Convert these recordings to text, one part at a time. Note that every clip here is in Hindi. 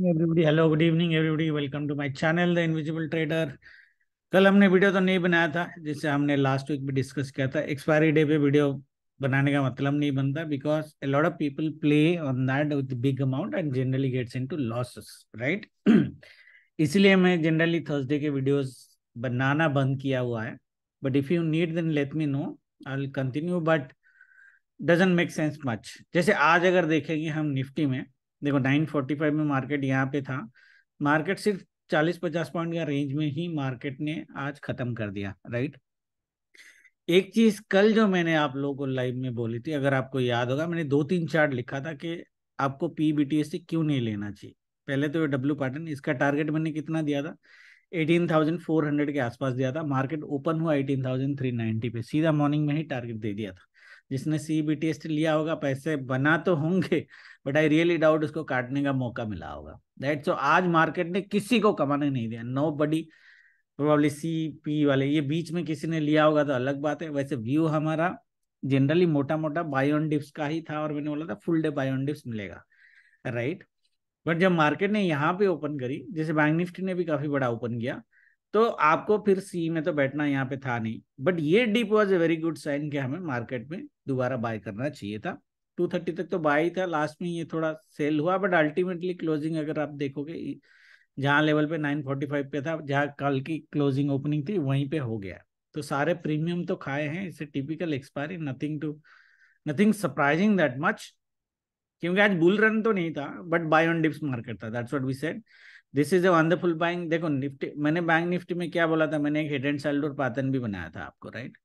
Everybody hello good evening everybody welcome to my channel the invisible trader कल हमने वीडियो तो नहीं बनाया था जिससे हमने लास्ट वीक भी डिस्कस किया था एक्सपायरी डे पे वीडियो बनाने का मतलब नहीं बनता because a lot of people play on that with big amount and generally gets into losses right इसलिए मैं जनरली थर्सडे के वीडियोस बनाना बंद किया हुआ है but if you need then let me know I will continue but doesn't make sense much जैसे आज अगर देखेंगे हम निफ्टी में देखो 945 में मार्केट यहाँ पे था मार्केट सिर्फ 40-50 पॉइंट का रेंज में ही मार्केट ने आज खत्म कर दिया राइट एक चीज कल जो मैंने आप लोगों को लाइव में बोली थी अगर आपको याद होगा मैंने दो तीन चार्ट लिखा था कि आपको पीबीटीएस से क्यों नहीं लेना चाहिए पहले तो ये डब्ल्यू पैटर्न इसका टारगेट मैंने कितना दिया था 18,400 के आसपास दिया था मार्केट ओपन हुआ 18,390 पे सीधा मॉर्निंग में ही टारगेट दे दिया था जिसने सी बी टेस्ट लिया होगा पैसे बना तो होंगे बट आई रियली डाउट उसको काटने का मौका मिला होगा दैट सो आज मार्केट ने किसी को कमाने नहीं दिया nobody probably C P वाले ये बीच में किसी ने लिया होगा तो अलग बात है वैसे व्यू हमारा जनरली मोटा मोटा बायोन डिप्स का ही था और मैंने बोला था फुल डे बायोन डिप्स मिलेगा राइट बट जब मार्केट ने यहाँ पे ओपन करी जैसे बैंक निफ्टी ने भी काफी बड़ा ओपन किया तो आपको फिर सी में तो बैठना यहाँ पे था नहीं बट ये dip was a very good sign कि हमें मार्केट में दोबारा बाय करना चाहिए था 230 तक तो बाय था लास्ट में ये थोड़ा सेल हुआ बट अल्टीमेटली क्लोजिंग अगर आप देखोगे जहाँ लेवल पे 945 पे था जहाँ कल की क्लोजिंग ओपनिंग थी वहीं पे हो गया तो सारे प्रीमियम तो खाए हैं इसे typical expiry nothing to nothing surprising that much क्योंकि आज बुल रन तो नहीं था but buy on dips market था that's what we said this is a wonderful buying देखो निफ्टी मैंने बैंक निफ्टी में क्या बोला था मैंने एक हेड एंड सेल और पैटर्न भी बनाया था आपको राइट right?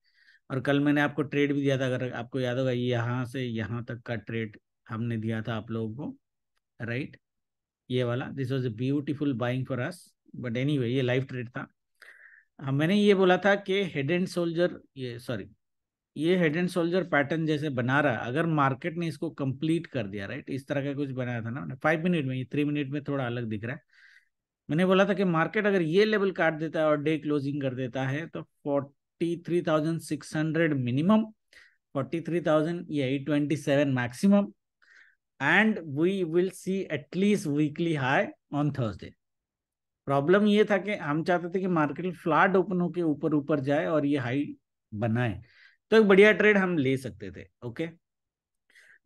और कल मैंने आपको ट्रेड भी दिया था अगर आपको याद होगा यहाँ से यहाँ तक का ट्रेड हमने दिया था आप लोगों को राइट ये वाला this was a beautiful buying for us but any ये लाइव ट्रेड था हाँ, मैंने ये बोला था कि हेड एंड सोल्जर ये सॉरी ये हेड एंड सोल्जर पैटर्न जैसे बना रहा है अगर मार्केट ने इसको कंप्लीट कर दिया राइट इस तरह का कुछ बनाया था ना फाइव मिनट में ये थ्री मिनट में थोड़ा अलग दिख रहा है मैंने बोला था कि मार्केट अगर ये लेवल काट देता है और डे क्लोजिंग कर देता है तो 43,600 minimum, 43,827 maximum. And we will see at least weekly high on Thursday. Problem ये था कि हम चाहते थे कि मार्केट फ्लैट ओपन होके ऊपर ऊपर जाए और ये हाई बनाए तो एक बढ़िया ट्रेड हम ले सकते थे ओके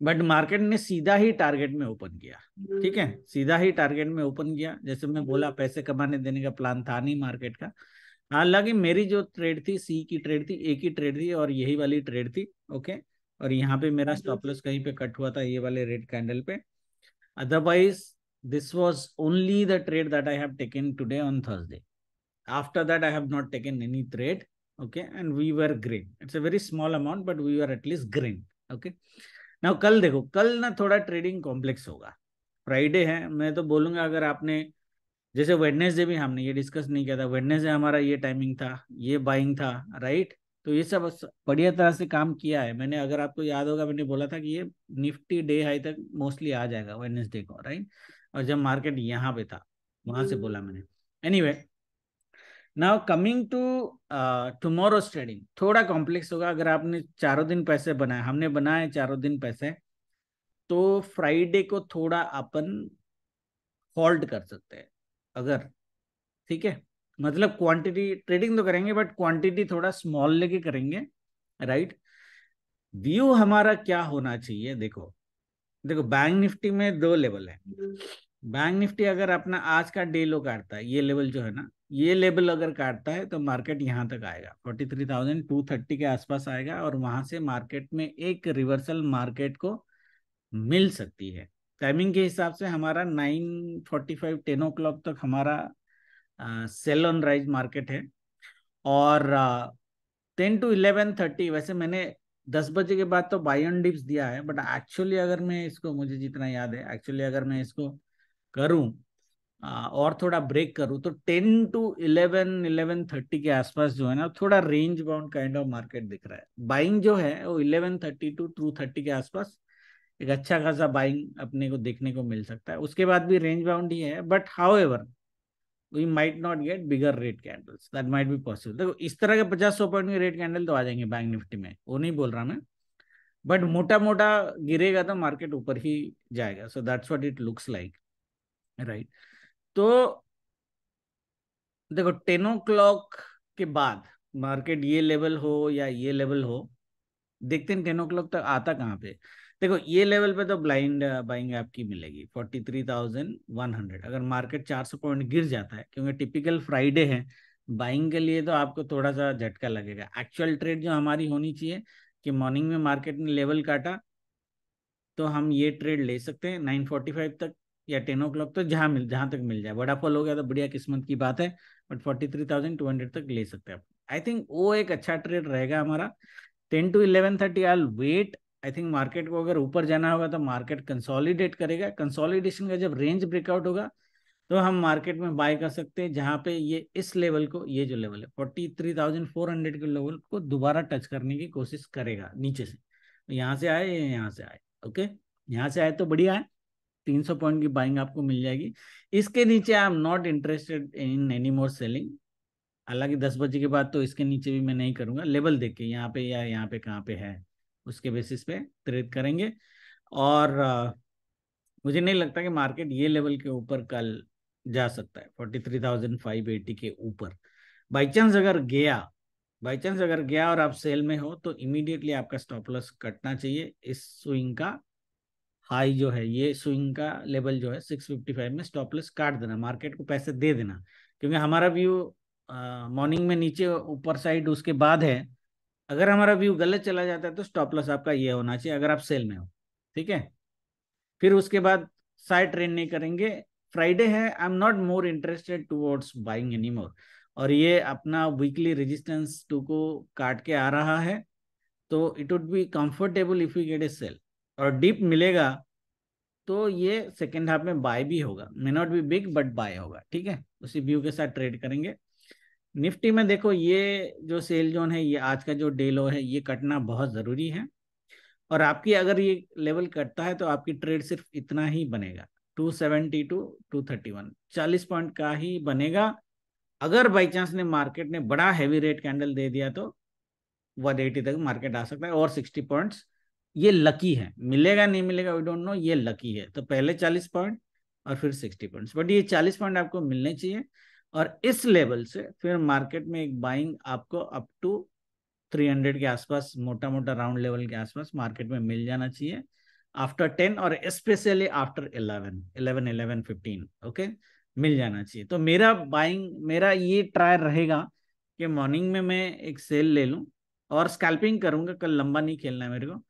बट मार्केट ने सीधा ही टारगेट में ओपन किया ठीक है हम्म। सीधा ही टारगेट में ओपन किया जैसे मैं बोला हम्म। पैसे कमाने देने का प्लान था नहीं मार्केट का हालांकि मेरी जो ट्रेड थी सी की ट्रेड थी ए की ट्रेड थी और यही वाली ट्रेड थी ओके और यहाँ पे मेरा स्टॉप लॉस कहीं पे कट हुआ था ये वाले रेड कैंडल पे otherwise this was only the trade that I have taken today on Thursday after that I have not taken any trade okay and we were green it's a very small amount but we are at least green okay ना कल देखो कल ना थोड़ा ट्रेडिंग कॉम्प्लेक्स होगा फ्राइडे है मैं तो बोलूंगा अगर आपने जैसे वेडनेसडे भी हमने ये डिस्कस नहीं किया था वेडनेसडे हमारा ये टाइमिंग था ये बाइंग था राइट तो ये सब बढ़िया तरह से काम किया है मैंने अगर आपको याद होगा मैंने बोला था कि ये निफ्टी डे हाई तक मोस्टली आ जाएगा वेडनेसडे को राइट और जब मार्केट यहाँ पे था वहां से बोला मैंने any now coming to tomorrow's trading थोड़ा कॉम्प्लेक्स होगा अगर आपने चारों दिन पैसे बनाए हमने बनाए चारों दिन पैसे तो फ्राइडे को थोड़ा अपन होल्ड कर सकते हैं अगर ठीक है मतलब क्वांटिटी ट्रेडिंग तो करेंगे बट क्वांटिटी थोड़ा स्मॉल लेके करेंगे राइट व्यू हमारा क्या होना चाहिए देखो देखो बैंक निफ्टी में दो लेवल है बैंक निफ्टी अगर अपना आज का डे लो काटता है ये लेवल जो है ना ये लेवल अगर काटता है तो मार्केट यहाँ तक आएगा forty three thousand two thirty के आसपास आएगा और वहां से मार्केट में एक रिवर्सल मार्केट को मिल सकती है टाइमिंग के हिसाब से हमारा nine forty five ten o'clock तक हमारा सेल ऑन राइज मार्केट है और टेन टू इलेवन थर्टी वैसे मैंने दस बजे के बाद तो बाई ऑन डिप्स दिया है बट एक्चुअली अगर मैं इसको मुझे जितना याद है एक्चुअली अगर मैं इसको करूं और थोड़ा ब्रेक करूं तो ten two eleven eleven thirty के आसपास जो है ना थोड़ा range bound kind of market दिख रहा है बाइंग जो है वो eleven thirty two two thirty के आसपास एक अच्छा खासा बाइंग अपने को देखने को मिल सकता है उसके बाद भी रेंज बाउंड ही है but however we might not get bigger red candles that might be possible देखो इस तरह के पचास सौ पॉइंट के रेट कैंडल तो आ जाएंगे बैंक निफ्टी में वो नहीं बोल रहा मैं बट मोटा मोटा गिरेगा तो मार्केट ऊपर ही जाएगा so that's what it looks like right तो देखो टेन ओ क्लॉक के बाद मार्केट ये लेवल हो या ये लेवल हो देखते हैं टेन ओ क्लॉक तक आता कहाँ पे देखो ये लेवल पे तो ब्लाइंड बाइंग आपकी मिलेगी forty three thousand one hundred अगर मार्केट चार सौ पॉइंट गिर जाता है क्योंकि टिपिकल फ्राइडे है बाइंग के लिए तो आपको थोड़ा सा झटका लगेगा एक्चुअल ट्रेड जो हमारी होनी चाहिए कि मॉर्निंग में मार्केट ने लेवल काटा तो हम ये ट्रेड ले सकते हैं नाइन फोर्टी फाइव तक या टेन ओ क्लॉक तो जहाँ मिल जहाँ तक मिल जाए बड़ा फॉल हो गया तो बढ़िया किस्मत की बात है but forty three thousand two hundred तक ले सकते हैं आप आई थिंक वो एक अच्छा ट्रेड रहेगा हमारा ten two eleven thirty I wait I think market को अगर ऊपर जाना होगा तो मार्केट कंसोलिडेट करेगा कंसोलिडेशन का जब रेंज ब्रेकआउट होगा तो हम मार्केट में बाय कर सकते हैं जहाँ पे ये इस लेवल को ये जो लेवल है forty three thousand four hundred के लेवल को दोबारा टच करने की कोशिश करेगा नीचे से यहाँ से आए या यहाँ से आए ओके यहाँ से आए तो बढ़िया है तीन सौ पॉइंट की बाइंग आपको मिल जाएगी इसके नीचे I am not interested in any more selling हालांकि दस बजे के बाद तो इसके नीचे भी मैं नहीं करूंगा लेवल देख के यहाँ पे या यहाँ पे कहाँ पे है उसके बेसिस पे ट्रेड करेंगे और मुझे नहीं लगता कि मार्केट ये लेवल के ऊपर कल जा सकता है forty three thousand five eighty के ऊपर बाई चांस अगर गया बाई चांस अगर गया और आप सेल में हो तो इमीडिएटली आपका स्टॉप लॉस कटना चाहिए इस स्विंग का हाई जो है ये स्विंग का लेवल जो है सिक्स फिफ्टी फाइव में स्टॉप लॉस काट देना मार्केट को पैसे दे देना क्योंकि हमारा व्यू मॉर्निंग में नीचे ऊपर साइड उसके बाद है अगर हमारा व्यू गलत चला जाता है तो स्टॉप लॉस आपका ये होना चाहिए अगर आप सेल में हो ठीक है फिर उसके बाद साइड ट्रेन नहीं करेंगे फ्राइडे है I am not more interested towards buying any more और ये अपना वीकली रेजिस्टेंस टू को काट के आ रहा है तो it would be comfortable if you get a sell और डीप मिलेगा तो ये सेकेंड हाफ में बाय भी होगा may not be big but buy होगा ठीक है उसी व्यू के साथ ट्रेड करेंगे निफ्टी में देखो ये जो सेल जोन है ये आज का जो डे लो है ये कटना बहुत ज़रूरी है और आपकी अगर ये लेवल कटता है तो आपकी ट्रेड सिर्फ इतना ही बनेगा सेवेंटी टू 231 चालीस पॉइंट का ही बनेगा अगर बाई चांस ने मार्केट ने बड़ा हैवी रेट कैंडल दे दिया तो 180 तक मार्केट आ सकता है और 60 पॉइंट्स ये लकी है मिलेगा नहीं मिलेगा वी डोंट नो ये लकी है तो पहले 40 पॉइंट और फिर 60 पॉइंट्स बट ये 40 पॉइंट आपको मिलने चाहिए और इस लेवल से फिर मार्केट में एक बाइंग आपको अप टू 300 के आसपास मोटा मोटा राउंड लेवल के आसपास मार्केट में मिल जाना चाहिए आफ्टर 10 और स्पेशली आफ्टर 11 11 11 15 ओके मिल जाना चाहिए तो मेरा बाइंग मेरा ये ट्राय रहेगा कि मॉर्निंग में मैं एक सेल ले लूँ और स्कैल्पिंग करूँगा कल लंबा नहीं खेलना है मेरे को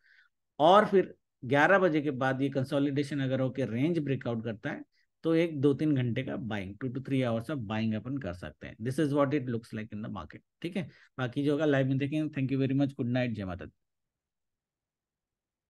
और फिर 11 बजे के बाद ये कंसोलिडेशन अगर होके रेंज ब्रेकआउट करता है तो एक दो तीन घंटे का buying two two three hours of buying अपन कर सकते हैं this is what it looks like in the market ठीक है बाकी जो होगा लाइव में देखेंगे thank you very much good night जय माता